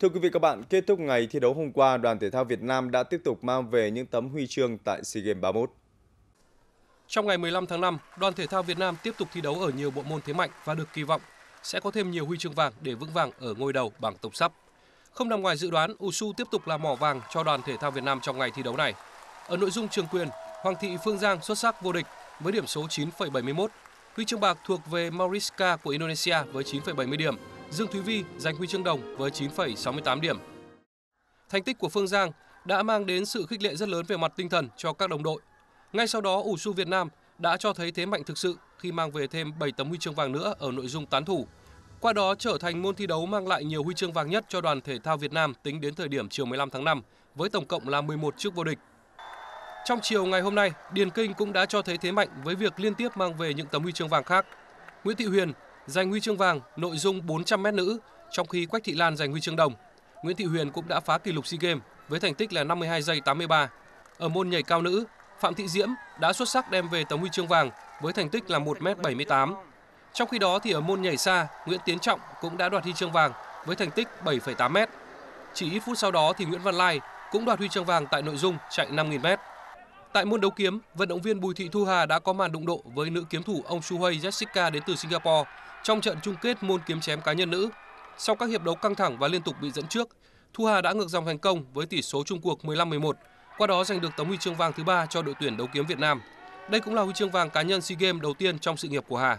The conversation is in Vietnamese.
Thưa quý vị các bạn, kết thúc ngày thi đấu hôm qua, đoàn thể thao Việt Nam đã tiếp tục mang về những tấm huy chương tại SEA Games 31. Trong ngày 15 tháng 5, đoàn thể thao Việt Nam tiếp tục thi đấu ở nhiều bộ môn thế mạnh và được kỳ vọng sẽ có thêm nhiều huy chương vàng để vững vàng ở ngôi đầu bảng tổng sắp. Không nằm ngoài dự đoán, USU tiếp tục là mỏ vàng cho đoàn thể thao Việt Nam trong ngày thi đấu này. Ở nội dung trường quyền, Hoàng Thị Phương Giang xuất sắc vô địch với điểm số 9,71. Huy chương bạc thuộc về Mariska của Indonesia với 9,70 điểm Dương Thúy Vi giành huy chương đồng với 9,68 điểm. Thành tích của Phương Giang đã mang đến sự khích lệ rất lớn về mặt tinh thần cho các đồng đội. Ngay sau đó, ủ su Việt Nam đã cho thấy thế mạnh thực sự khi mang về thêm 7 tấm huy chương vàng nữa ở nội dung tán thủ. Qua đó trở thành môn thi đấu mang lại nhiều huy chương vàng nhất cho đoàn thể thao Việt Nam tính đến thời điểm chiều 15 tháng 5 với tổng cộng là 11 chiếc vô địch. Trong chiều ngày hôm nay, Điền Kinh cũng đã cho thấy thế mạnh với việc liên tiếp mang về những tấm huy chương vàng khác. Nguyễn Thị Huyền Giành huy chương vàng nội dung 400m nữ, trong khi Quách Thị Lan giành huy chương đồng. Nguyễn Thị Huyền cũng đã phá kỷ lục SEA Games với thành tích là 52 giây 83. Ở môn nhảy cao nữ, Phạm Thị Diễm đã xuất sắc đem về tấm huy chương vàng với thành tích là 1m78. Trong khi đó thì ở môn nhảy xa, Nguyễn Tiến Trọng cũng đã đoạt huy chương vàng với thành tích 7,8m. Chỉ ít phút sau đó thì Nguyễn Văn Lai cũng đoạt huy chương vàng tại nội dung chạy 5.000m. Tại môn đấu kiếm, vận động viên Bùi Thị Thu Hà đã có màn đụng độ với nữ kiếm thủ ông Su huy Jessica đến từ Singapore trong trận chung kết môn kiếm chém cá nhân nữ, sau các hiệp đấu căng thẳng và liên tục bị dẫn trước, Thu Hà đã ngược dòng thành công với tỷ số chung cuộc 15-11, qua đó giành được tấm huy chương vàng thứ ba cho đội tuyển đấu kiếm Việt Nam. Đây cũng là huy chương vàng cá nhân SEA Games đầu tiên trong sự nghiệp của Hà.